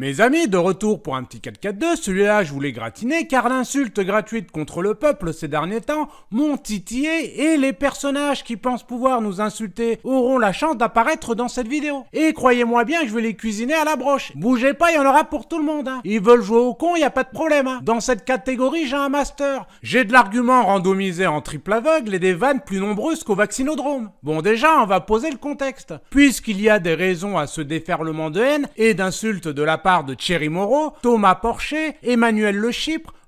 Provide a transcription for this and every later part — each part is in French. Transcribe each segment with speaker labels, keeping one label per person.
Speaker 1: Mes amis, de retour pour un petit 4-4-2, celui-là je voulais gratiner car l'insulte gratuite contre le peuple ces derniers temps m'ont titillé et les personnages qui pensent pouvoir nous insulter auront la chance d'apparaître dans cette vidéo. Et croyez-moi bien, que je vais les cuisiner à la broche. Bougez pas, il y en aura pour tout le monde. Hein. Ils veulent jouer au con, il n'y a pas de problème. Hein. Dans cette catégorie, j'ai un master. J'ai de l'argument randomisé en triple aveugle et des vannes plus nombreuses qu'au vaccinodrome. Bon déjà, on va poser le contexte. Puisqu'il y a des raisons à ce déferlement de haine et d'insultes de la part de Thierry Moreau, Thomas Porcher, Emmanuel Le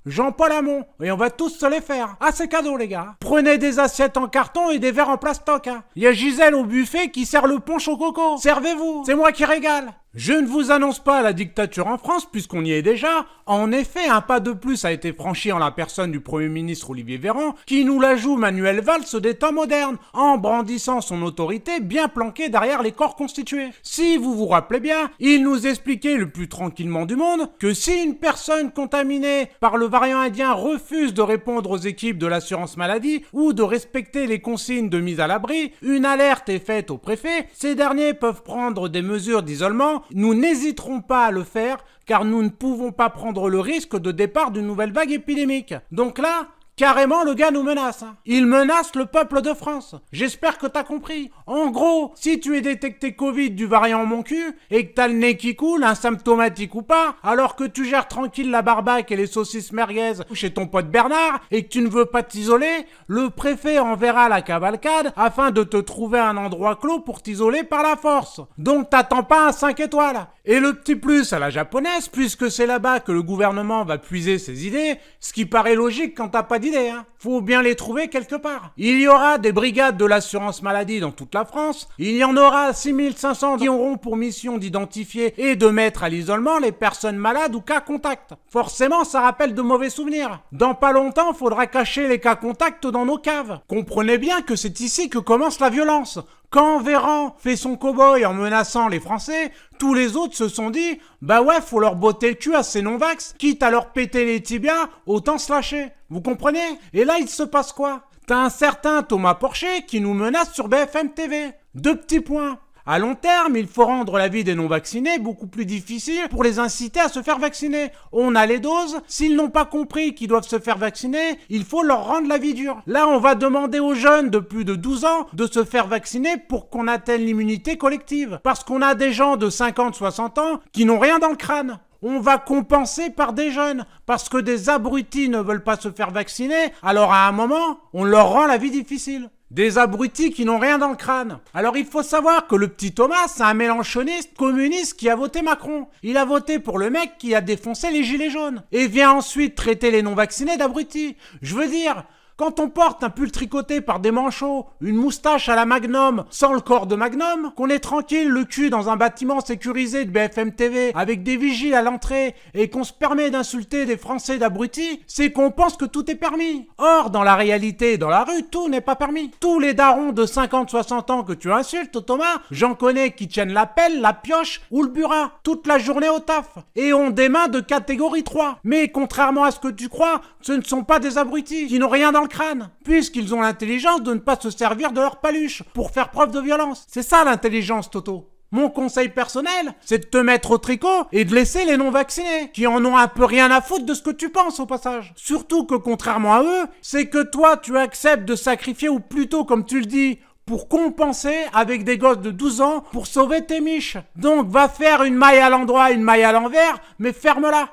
Speaker 1: Jean-Paul Hamon, et on va tous se les faire. Ah, c'est cadeau, les gars. Prenez des assiettes en carton et des verres en plastoc. Hein. Il y a Gisèle au buffet qui sert le punch au coco. Servez-vous, c'est moi qui régale. Je ne vous annonce pas la dictature en France puisqu'on y est déjà. En effet, un pas de plus a été franchi en la personne du Premier ministre Olivier Véran qui nous la joue Manuel Valls des temps modernes en brandissant son autorité bien planquée derrière les corps constitués. Si vous vous rappelez bien, il nous expliquait le plus tranquillement du monde que si une personne contaminée par le variant indien refuse de répondre aux équipes de l'assurance maladie ou de respecter les consignes de mise à l'abri, une alerte est faite au préfet, ces derniers peuvent prendre des mesures d'isolement nous n'hésiterons pas à le faire car nous ne pouvons pas prendre le risque de départ d'une nouvelle vague épidémique. Donc là, Carrément, le gars nous menace. Hein. Il menace le peuple de France. J'espère que t'as compris. En gros, si tu es détecté Covid du variant mon cul et que t'as le nez qui coule, asymptomatique ou pas, alors que tu gères tranquille la barbaque et les saucisses merguez chez ton pote Bernard et que tu ne veux pas t'isoler, le préfet enverra la cavalcade afin de te trouver un endroit clos pour t'isoler par la force. Donc t'attends pas un 5 étoiles. Et le petit plus à la japonaise, puisque c'est là-bas que le gouvernement va puiser ses idées, ce qui paraît logique quand t'as pas Hein. Faut bien les trouver quelque part. Il y aura des brigades de l'assurance maladie dans toute la France. Il y en aura 6500 qui auront pour mission d'identifier et de mettre à l'isolement les personnes malades ou cas contacts. Forcément, ça rappelle de mauvais souvenirs. Dans pas longtemps, faudra cacher les cas contacts dans nos caves. Comprenez bien que c'est ici que commence la violence. Quand Véran fait son cow-boy en menaçant les Français, tous les autres se sont dit bah ouais, faut leur botter le cul à ces non-vax, quitte à leur péter les tibias, autant se lâcher. Vous comprenez Et là, il se passe quoi T'as un certain Thomas Porcher qui nous menace sur BFM TV. Deux petits points. À long terme, il faut rendre la vie des non-vaccinés beaucoup plus difficile pour les inciter à se faire vacciner. On a les doses, s'ils n'ont pas compris qu'ils doivent se faire vacciner, il faut leur rendre la vie dure. Là, on va demander aux jeunes de plus de 12 ans de se faire vacciner pour qu'on atteigne l'immunité collective. Parce qu'on a des gens de 50-60 ans qui n'ont rien dans le crâne on va compenser par des jeunes. Parce que des abrutis ne veulent pas se faire vacciner, alors à un moment, on leur rend la vie difficile. Des abrutis qui n'ont rien dans le crâne. Alors il faut savoir que le petit Thomas, c'est un mélanchoniste communiste qui a voté Macron. Il a voté pour le mec qui a défoncé les gilets jaunes. Et vient ensuite traiter les non-vaccinés d'abrutis. Je veux dire, quand on porte un pull tricoté par des manchots, une moustache à la Magnum, sans le corps de Magnum, qu'on est tranquille le cul dans un bâtiment sécurisé de BFM TV avec des vigiles à l'entrée et qu'on se permet d'insulter des Français d'abrutis, c'est qu'on pense que tout est permis. Or, dans la réalité, dans la rue, tout n'est pas permis. Tous les darons de 50-60 ans que tu insultes, Thomas, j'en connais qui tiennent la pelle, la pioche ou le burin, toute la journée au taf. Et ont des mains de catégorie 3. Mais contrairement à ce que tu crois, ce ne sont pas des abrutis qui n'ont rien dans le crâne, puisqu'ils ont l'intelligence de ne pas se servir de leur paluche pour faire preuve de violence. C'est ça l'intelligence, Toto. Mon conseil personnel, c'est de te mettre au tricot et de laisser les non-vaccinés, qui en ont un peu rien à foutre de ce que tu penses au passage. Surtout que contrairement à eux, c'est que toi tu acceptes de sacrifier, ou plutôt comme tu le dis, pour compenser avec des gosses de 12 ans pour sauver tes miches. Donc va faire une maille à l'endroit, une maille à l'envers, mais ferme-la.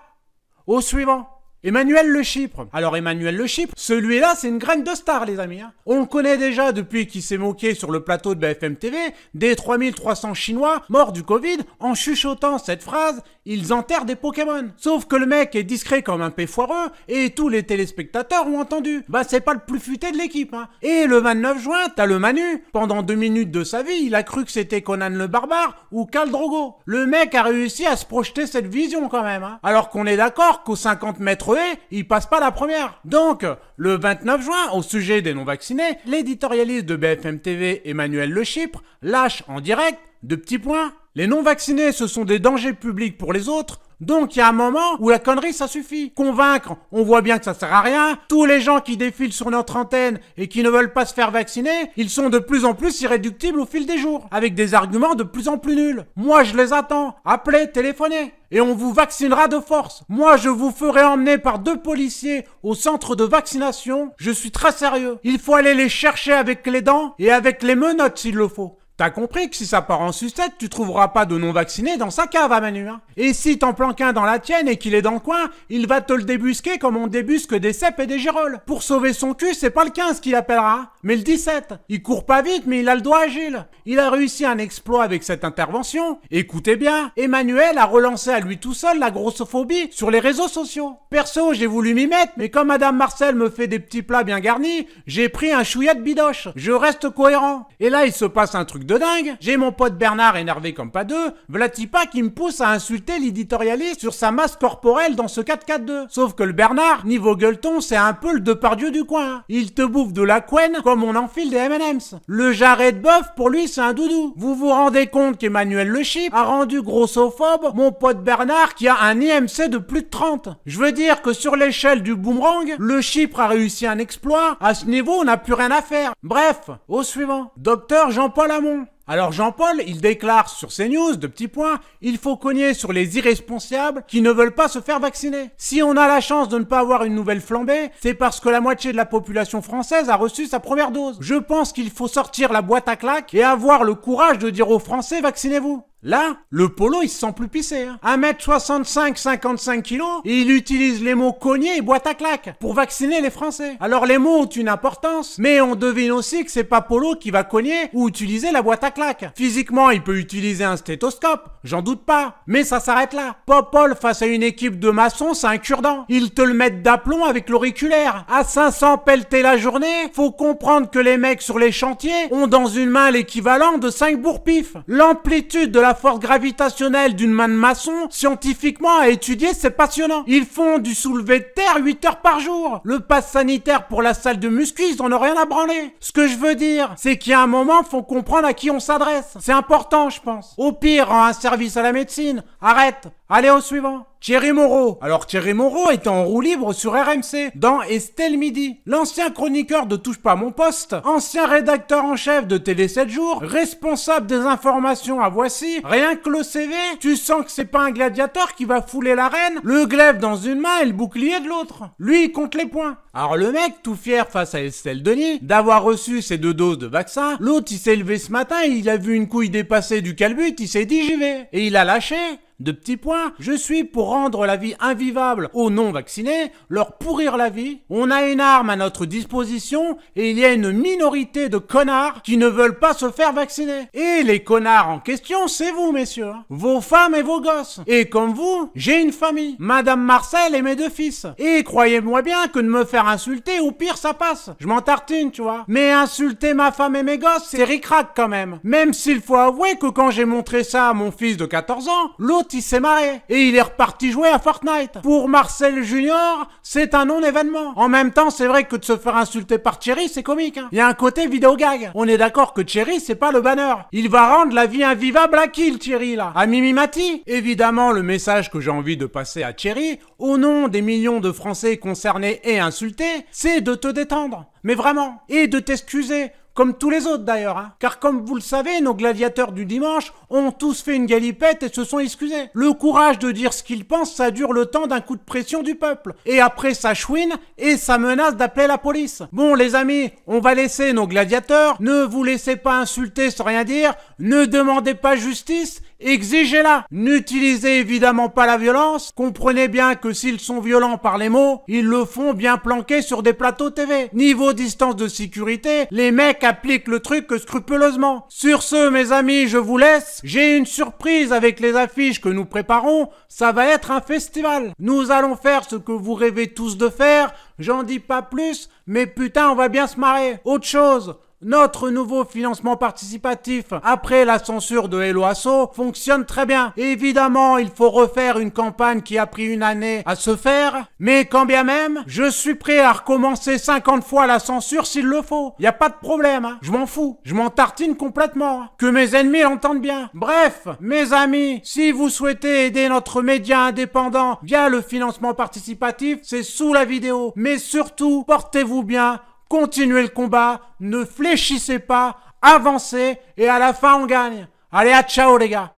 Speaker 1: Au suivant. Emmanuel Le Chypre. Alors Emmanuel Le Chypre, celui-là, c'est une graine de star, les amis. Hein. On le connaît déjà depuis qu'il s'est moqué sur le plateau de BFM TV des 3300 Chinois morts du Covid en chuchotant cette phrase ils enterrent des Pokémon. Sauf que le mec est discret comme un foireux et tous les téléspectateurs ont entendu. Bah c'est pas le plus futé de l'équipe. Hein. Et le 29 juin, t'as le Manu. Pendant deux minutes de sa vie, il a cru que c'était Conan le Barbare ou Khal Drogo. Le mec a réussi à se projeter cette vision quand même. Hein. Alors qu'on est d'accord qu'aux 50 mètres haies, il passe pas la première. Donc, le 29 juin, au sujet des non-vaccinés, l'éditorialiste de BFM TV Emmanuel Le Chypre lâche en direct de petits points les non-vaccinés, ce sont des dangers publics pour les autres, donc il y a un moment où la connerie ça suffit. Convaincre, on voit bien que ça sert à rien. Tous les gens qui défilent sur notre antenne et qui ne veulent pas se faire vacciner, ils sont de plus en plus irréductibles au fil des jours, avec des arguments de plus en plus nuls. Moi je les attends, appelez, téléphonez. Et on vous vaccinera de force. Moi, je vous ferai emmener par deux policiers au centre de vaccination. Je suis très sérieux. Il faut aller les chercher avec les dents et avec les menottes s'il le faut. T'as compris que si ça part en sucette, tu trouveras pas de non-vacciné dans sa cave à Manu. Hein. et si t'en planques un dans la tienne et qu'il est dans le coin, il va te le débusquer comme on débusque des cèpes et des girolles. Pour sauver son cul, c'est pas le 15 qu'il appellera, hein, mais le 17. Il court pas vite, mais il a le doigt agile. Il a réussi un exploit avec cette intervention. Écoutez bien, Emmanuel a relancé à lui tout seul la grossophobie sur les réseaux sociaux. Perso, j'ai voulu m'y mettre, mais comme Madame Marcel me fait des petits plats bien garnis, j'ai pris un chouïa de bidoche. Je reste cohérent. Et là, il se passe un truc de dingue. J'ai mon pote Bernard énervé comme pas deux, Vlatipa qui me pousse à insulter l'éditorialiste sur sa masse corporelle dans ce 4-4-2. Sauf que le Bernard, niveau gueuleton, c'est un peu le Depardieu du coin. Il te bouffe de la couenne comme on enfile des M&M's. Le jarret de boeuf pour lui, c'est un doudou. Vous vous rendez compte qu'Emmanuel Le Chip a rendu grossophobe mon pote Bernard qui a un IMC de plus de 30. Je veux dire que sur l'échelle du boomerang, le Chypre a réussi un exploit. À ce niveau, on n'a plus rien à faire. Bref, au suivant. Docteur Jean-Paul Hamon. Alors Jean-Paul, il déclare sur CNews, de petits points, il faut cogner sur les irresponsables qui ne veulent pas se faire vacciner. Si on a la chance de ne pas avoir une nouvelle flambée, c'est parce que la moitié de la population française a reçu sa première dose. Je pense qu'il faut sortir la boîte à claques et avoir le courage de dire aux Français vaccinez-vous. Là, le polo, il se sent plus pissé. Hein. 1m65, 55 kg, il utilise les mots cogné et boîte à claque pour vacciner les Français. Alors les mots ont une importance, mais on devine aussi que c'est pas polo qui va cogner ou utiliser la boîte à claque. Physiquement, il peut utiliser un stéthoscope, j'en doute pas, mais ça s'arrête là. Popol face à une équipe de maçons, c'est un cure-dent. Ils te le mettent d'aplomb avec l'auriculaire. À 500 pelletés la journée, faut comprendre que les mecs sur les chantiers ont dans une main l'équivalent de 5 bourpifs. L'amplitude de la la force gravitationnelle d'une main de maçon, scientifiquement à étudier, c'est passionnant. Ils font du soulevé de terre 8 heures par jour. Le pass sanitaire pour la salle de muscu, ils en ont rien à branler. Ce que je veux dire, c'est qu'il y a un moment, faut comprendre à qui on s'adresse. C'est important, je pense. Au pire, rend un service à la médecine. Arrête. Allez au suivant. Thierry Moreau. Alors Thierry Moreau était en roue libre sur RMC dans Estelle Midi. L'ancien chroniqueur de Touche pas mon poste, ancien rédacteur en chef de Télé 7 jours, responsable des informations à Voici, rien que le CV, tu sens que c'est pas un gladiateur qui va fouler la reine, le glaive dans une main et le bouclier de l'autre. Lui, il compte les points. Alors le mec, tout fier face à Estelle Denis d'avoir reçu ses deux doses de vaccin, l'autre il s'est levé ce matin, et il a vu une couille dépasser du calbut, il s'est dit j'y vais. Et il a lâché. De petits points, je suis pour rendre la vie invivable aux non-vaccinés, leur pourrir la vie. On a une arme à notre disposition et il y a une minorité de connards qui ne veulent pas se faire vacciner. Et les connards en question, c'est vous, messieurs. Vos femmes et vos gosses. Et comme vous, j'ai une famille. Madame Marcel et mes deux fils. Et croyez-moi bien que de me faire insulter, au pire, ça passe. Je m'en tartine, tu vois. Mais insulter ma femme et mes gosses, c'est ricrac quand même. Même s'il faut avouer que quand j'ai montré ça à mon fils de 14 ans, l'autre il s'est marré. Et il est reparti jouer à Fortnite. Pour Marcel Junior, c'est un non-événement. En même temps, c'est vrai que de se faire insulter par Thierry, c'est comique. Hein. Il y a un côté vidéo gag. On est d'accord que Thierry, c'est pas le banner. Il va rendre la vie invivable à qui, le Thierry, là À Mimimati Évidemment, le message que j'ai envie de passer à Thierry, au nom des millions de Français concernés et insultés, c'est de te détendre. Mais vraiment. Et de t'excuser comme tous les autres d'ailleurs. Hein. Car comme vous le savez, nos gladiateurs du dimanche ont tous fait une galipette et se sont excusés. Le courage de dire ce qu'ils pensent, ça dure le temps d'un coup de pression du peuple. Et après, ça chouine et ça menace d'appeler la police. Bon les amis, on va laisser nos gladiateurs. Ne vous laissez pas insulter sans rien dire. Ne demandez pas justice Exigez-la N'utilisez évidemment pas la violence, comprenez bien que s'ils sont violents par les mots, ils le font bien planquer sur des plateaux TV. Niveau distance de sécurité, les mecs appliquent le truc scrupuleusement. Sur ce, mes amis, je vous laisse. J'ai une surprise avec les affiches que nous préparons. Ça va être un festival. Nous allons faire ce que vous rêvez tous de faire. J'en dis pas plus, mais putain, on va bien se marrer. Autre chose, notre nouveau financement participatif après la censure de Hello Asso fonctionne très bien. Évidemment, il faut refaire une campagne qui a pris une année à se faire, mais quand bien même, je suis prêt à recommencer 50 fois la censure s'il le faut. Y a pas de problème, hein. je m'en fous, je m'en tartine complètement. Hein. Que mes ennemis l'entendent bien. Bref, mes amis, si vous souhaitez aider notre média indépendant via le financement participatif, c'est sous la vidéo. Mais surtout, portez-vous bien, Continuez le combat, ne fléchissez pas, avancez et à la fin on gagne. Allez, à ciao les gars